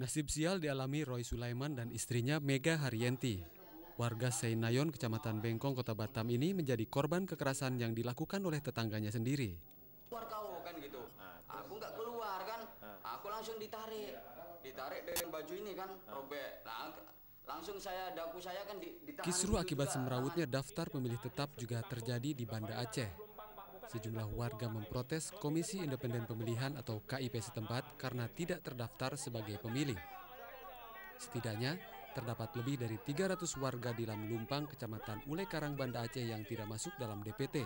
Nasib sial dialami Roy Sulaiman dan istrinya Mega Haryenti. Warga Seinayon, Kecamatan Bengkong, Kota Batam ini menjadi korban kekerasan yang dilakukan oleh tetangganya sendiri. Keluar kau kan gitu. Ah, aku nggak keluar kan. Ah. Aku langsung ditarik. Ditarik dengan baju ini kan ah. robek. Lang langsung saya daku saya kan ditarik. Kisru gitu, akibat semerawutnya daftar pemilih tetap juga terjadi di Banda Aceh sejumlah warga memprotes Komisi Independen Pemilihan atau KIP setempat karena tidak terdaftar sebagai pemilih. Setidaknya, terdapat lebih dari 300 warga di Lam Lumpang, Kecamatan Ule Karang, Banda Aceh yang tidak masuk dalam DPT.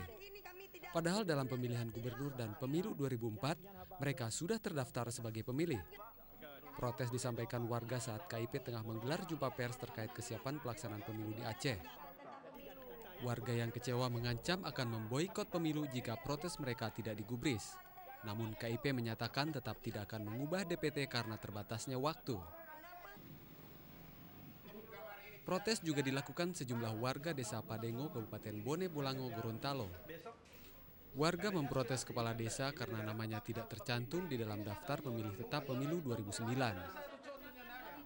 Padahal dalam pemilihan gubernur dan pemilu 2004, mereka sudah terdaftar sebagai pemilih. Protes disampaikan warga saat KIP tengah menggelar jumpa pers terkait kesiapan pelaksanaan pemilu di Aceh. Warga yang kecewa mengancam akan memboikot pemilu jika protes mereka tidak digubris. Namun KIP menyatakan tetap tidak akan mengubah DPT karena terbatasnya waktu. Protes juga dilakukan sejumlah warga desa Padengo, Kabupaten Bone Bolango, Gorontalo. Warga memprotes kepala desa karena namanya tidak tercantum di dalam daftar pemilih tetap pemilu 2009.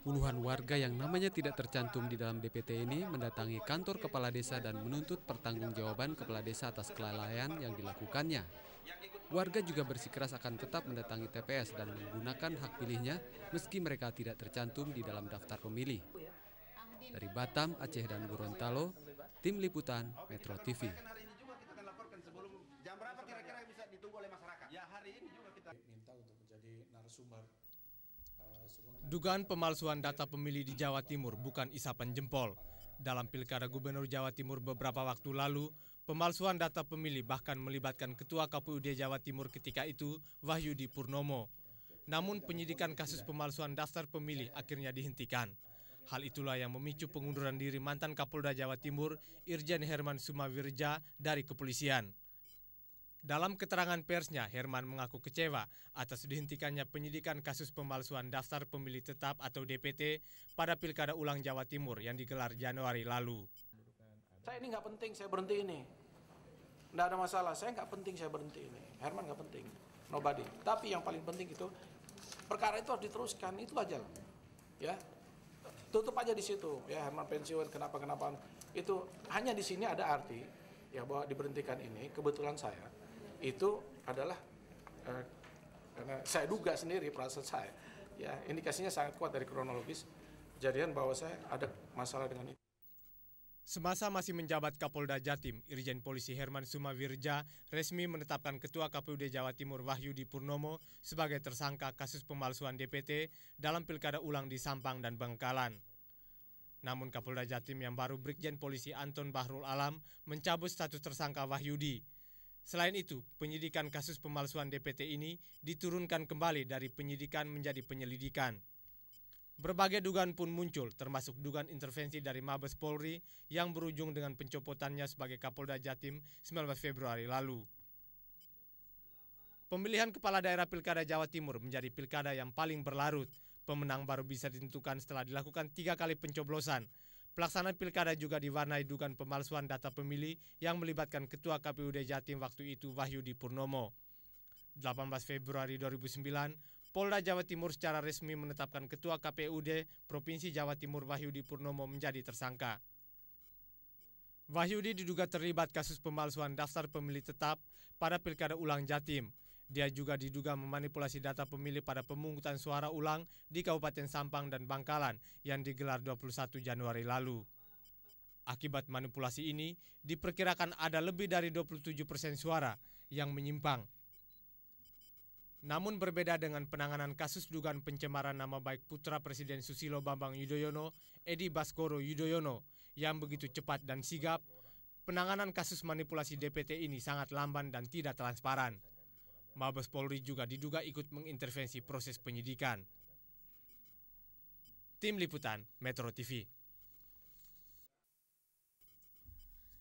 Puluhan warga yang namanya tidak tercantum di dalam DPT ini mendatangi kantor kepala desa dan menuntut pertanggungjawaban kepala desa atas kelalaian yang dilakukannya. Warga juga bersikeras akan tetap mendatangi TPS dan menggunakan hak pilihnya meski mereka tidak tercantum di dalam daftar pemilih. Dari Batam, Aceh, dan Gorontalo, Tim Liputan Metro TV. Dugaan pemalsuan data pemilih di Jawa Timur bukan isapan jempol. Dalam pilkada Gubernur Jawa Timur beberapa waktu lalu, pemalsuan data pemilih bahkan melibatkan Ketua KPUD Jawa Timur ketika itu, Wahyudi Purnomo. Namun penyidikan kasus pemalsuan daftar pemilih akhirnya dihentikan. Hal itulah yang memicu pengunduran diri mantan Kapolda Jawa Timur, Irjen Herman Sumawirja dari kepolisian. Dalam keterangan persnya, Herman mengaku kecewa atas dihentikannya penyidikan kasus pemalsuan daftar pemilih tetap atau DPT pada Pilkada Ulang Jawa Timur yang digelar Januari lalu. Saya ini nggak penting, saya berhenti ini. Nggak ada masalah, saya nggak penting, saya berhenti ini. Herman nggak penting, nobody. Tapi yang paling penting itu, perkara itu harus diteruskan, itu aja lah. Ya, tutup aja di situ ya Herman pensiun kenapa kenapa itu hanya di sini ada arti ya bahwa diberhentikan ini kebetulan saya itu adalah eh, karena saya duga sendiri perasaan saya ya indikasinya sangat kuat dari kronologis kejadian bahwa saya ada masalah dengan itu. Semasa masih menjabat Kapolda Jatim, Irjen Polisi Herman Sumawirja resmi menetapkan Ketua KPUD Jawa Timur Wahyudi Purnomo sebagai tersangka kasus pemalsuan DPT dalam pilkada ulang di Sampang dan Bengkalan. Namun Kapolda Jatim yang baru Brigjen Polisi Anton Bahrul Alam mencabut status tersangka Wahyudi. Selain itu, penyidikan kasus pemalsuan DPT ini diturunkan kembali dari penyidikan menjadi penyelidikan. Berbagai dugaan pun muncul, termasuk dugaan intervensi dari Mabes Polri yang berujung dengan pencopotannya sebagai Kapolda Jatim 19 Februari lalu. Pemilihan kepala daerah Pilkada Jawa Timur menjadi pilkada yang paling berlarut. Pemenang baru bisa ditentukan setelah dilakukan tiga kali pencoblosan, Pelaksanaan pilkada juga diwarnai dugaan pemalsuan data pemilih yang melibatkan Ketua KPUD Jatim waktu itu Wahyudi Purnomo. 18 Februari 2009, Polda Jawa Timur secara resmi menetapkan Ketua KPUD Provinsi Jawa Timur Wahyudi Purnomo menjadi tersangka. Wahyudi diduga terlibat kasus pemalsuan daftar pemilih tetap pada Pilkada Ulang Jatim dia juga diduga memanipulasi data pemilih pada pemungutan suara ulang di Kabupaten Sampang dan Bangkalan yang digelar 21 Januari lalu. Akibat manipulasi ini, diperkirakan ada lebih dari 27 persen suara yang menyimpang. Namun berbeda dengan penanganan kasus dugaan pencemaran nama baik putra Presiden Susilo Bambang Yudhoyono, Edi Baskoro Yudhoyono, yang begitu cepat dan sigap, penanganan kasus manipulasi DPT ini sangat lamban dan tidak transparan. Mabes Polri juga diduga ikut mengintervensi proses penyidikan. Tim Liputan Metro TV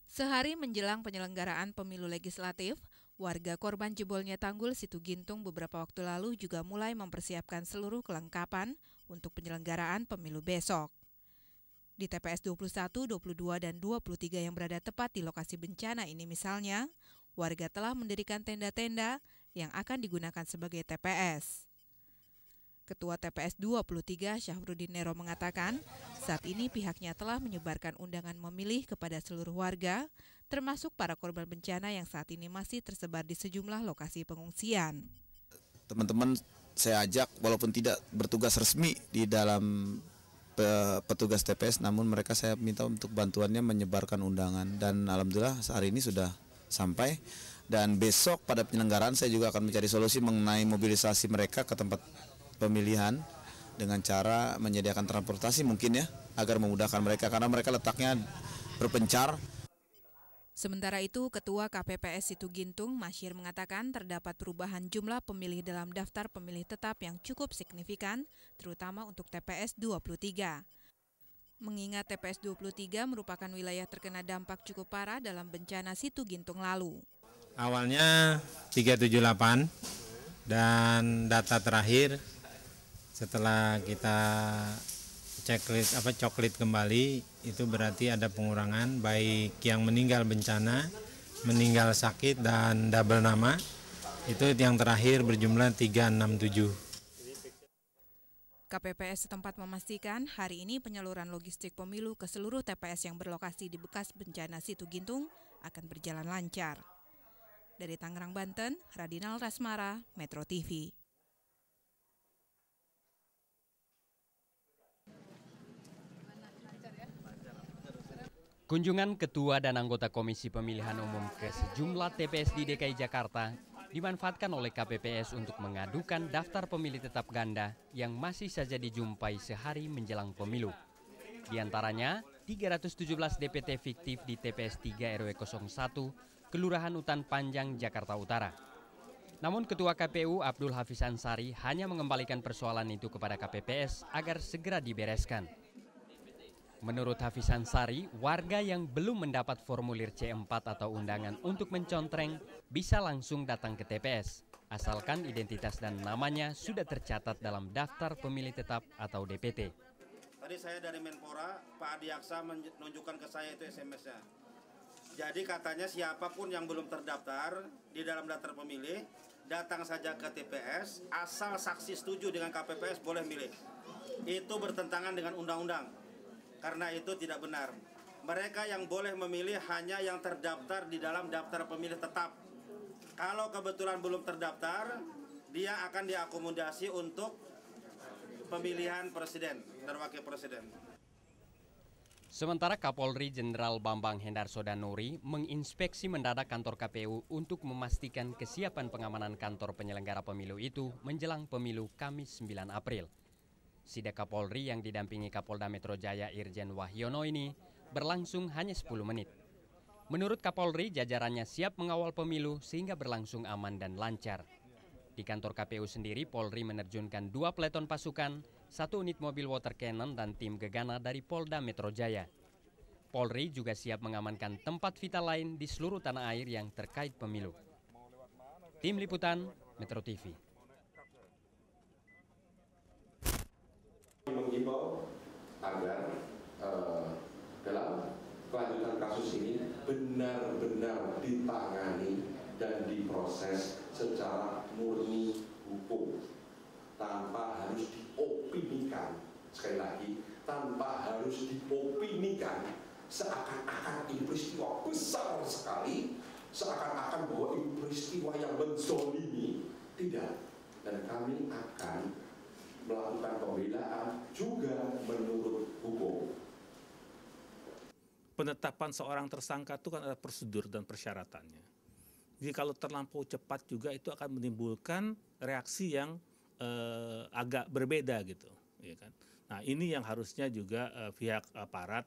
Sehari menjelang penyelenggaraan pemilu legislatif, warga korban jebolnya tanggul Situ Gintung beberapa waktu lalu juga mulai mempersiapkan seluruh kelengkapan untuk penyelenggaraan pemilu besok. Di TPS 21, 22, dan 23 yang berada tepat di lokasi bencana ini misalnya, warga telah mendirikan tenda-tenda yang akan digunakan sebagai TPS. Ketua TPS 23 Syahrudin Nero mengatakan, saat ini pihaknya telah menyebarkan undangan memilih kepada seluruh warga, termasuk para korban bencana yang saat ini masih tersebar di sejumlah lokasi pengungsian. Teman-teman saya ajak walaupun tidak bertugas resmi di dalam petugas TPS namun mereka saya minta untuk bantuannya menyebarkan undangan dan alhamdulillah hari ini sudah sampai dan besok pada penyelenggaraan saya juga akan mencari solusi mengenai mobilisasi mereka ke tempat pemilihan dengan cara menyediakan transportasi mungkin ya agar memudahkan mereka karena mereka letaknya berpencar. Sementara itu, Ketua KPPS Situ Gintung, Masyir mengatakan terdapat perubahan jumlah pemilih dalam daftar pemilih tetap yang cukup signifikan, terutama untuk TPS 23. Mengingat TPS 23 merupakan wilayah terkena dampak cukup parah dalam bencana Situ Gintung lalu. Awalnya 378 dan data terakhir setelah kita checklist apa coklit kembali itu berarti ada pengurangan baik yang meninggal bencana, meninggal sakit dan double nama. Itu yang terakhir berjumlah 367. KPPS setempat memastikan hari ini penyaluran logistik pemilu ke seluruh TPS yang berlokasi di bekas bencana Situ Gintung akan berjalan lancar. Dari Tangerang, Banten, Radinal Rasmara, Metro TV. Kunjungan ketua dan anggota Komisi Pemilihan Umum ke sejumlah TPS di DKI Jakarta dimanfaatkan oleh KPPS untuk mengadukan daftar pemilih tetap ganda yang masih saja dijumpai sehari menjelang pemilu. Di antaranya, 317 DPT fiktif di TPS 3 RW 01 Kelurahan Utan Panjang, Jakarta Utara. Namun Ketua KPU Abdul Hafiz Ansari hanya mengembalikan persoalan itu kepada KPPS agar segera dibereskan. Menurut Hafiz Ansari, warga yang belum mendapat formulir C4 atau undangan untuk mencontreng bisa langsung datang ke TPS, asalkan identitas dan namanya sudah tercatat dalam daftar pemilih tetap atau DPT. Tadi saya dari Menpora, Pak Adiaksa menunjukkan ke saya itu SMS-nya. Jadi katanya siapapun yang belum terdaftar di dalam daftar pemilih datang saja ke TPS asal saksi setuju dengan KPPS boleh milih. Itu bertentangan dengan undang-undang. Karena itu tidak benar. Mereka yang boleh memilih hanya yang terdaftar di dalam daftar pemilih tetap. Kalau kebetulan belum terdaftar, dia akan diakomodasi untuk pemilihan presiden dan wakil presiden. Sementara Kapolri Jenderal Bambang Hendarso Danuri menginspeksi mendadak kantor KPU untuk memastikan kesiapan pengamanan kantor penyelenggara pemilu itu menjelang pemilu Kamis 9 April. Sidak Kapolri yang didampingi Kapolda Metro Jaya Irjen Wahyono ini berlangsung hanya 10 menit. Menurut Kapolri, jajarannya siap mengawal pemilu sehingga berlangsung aman dan lancar. Di kantor KPU sendiri, Polri menerjunkan dua peleton pasukan satu unit mobil water cannon dan tim Gegana dari Polda Metro Jaya. Polri juga siap mengamankan tempat vital lain di seluruh tanah air yang terkait pemilu. Tim Liputan, Metro TV. Mengimbau agar uh, dalam kelanjutan kasus ini benar-benar ditangani dan diproses secara murni hukum tanpa harus diop diopinikan sekali lagi tanpa harus diopinikan seakan-akan ini peristiwa besar sekali seakan-akan bahwa ini peristiwa yang menzolimi tidak dan kami akan melakukan pembelaan juga menurut hukum penetapan seorang tersangka itu kan ada prosedur dan persyaratannya jadi kalau terlampau cepat juga itu akan menimbulkan reaksi yang eh, agak berbeda gitu, ya kan. Nah ini yang harusnya juga eh, pihak aparat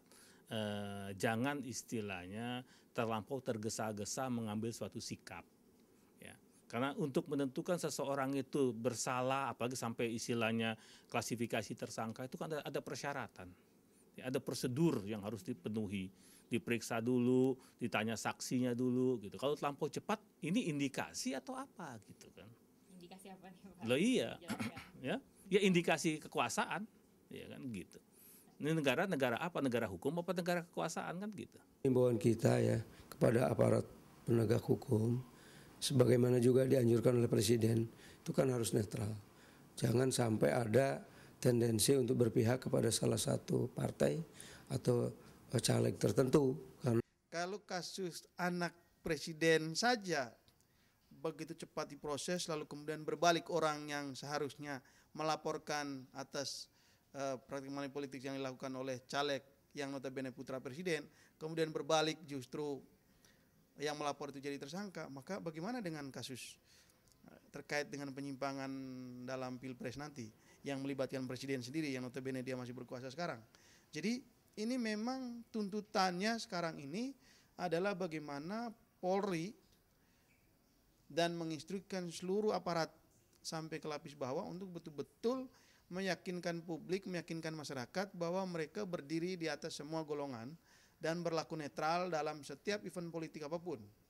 eh, jangan istilahnya terlampau tergesa-gesa mengambil suatu sikap, ya. Karena untuk menentukan seseorang itu bersalah, apalagi sampai istilahnya klasifikasi tersangka itu kan ada, ada persyaratan, ya, ada prosedur yang harus dipenuhi diperiksa dulu, ditanya saksinya dulu gitu. Kalau terlampau cepat, ini indikasi atau apa gitu kan? indikasi apa nih Loh iya. ya. Ya indikasi kekuasaan, ya kan gitu. Ini negara negara apa? Negara hukum apa negara kekuasaan kan gitu. Himbauan kita ya kepada aparat penegak hukum sebagaimana juga dianjurkan oleh presiden itu kan harus netral. Jangan sampai ada tendensi untuk berpihak kepada salah satu partai atau eh, caleg tertentu. Kalau kasus anak presiden saja begitu cepat diproses lalu kemudian berbalik orang yang seharusnya melaporkan atas uh, praktik money politik yang dilakukan oleh caleg yang notabene putra presiden kemudian berbalik justru yang melapor itu jadi tersangka maka bagaimana dengan kasus eh, terkait dengan penyimpangan dalam pilpres nanti yang melibatkan presiden sendiri yang notabene dia masih berkuasa sekarang jadi ini memang tuntutannya sekarang ini adalah bagaimana Polri dan menginstruksikan seluruh aparat sampai ke lapis bawah untuk betul-betul meyakinkan publik, meyakinkan masyarakat bahwa mereka berdiri di atas semua golongan dan berlaku netral dalam setiap event politik apapun.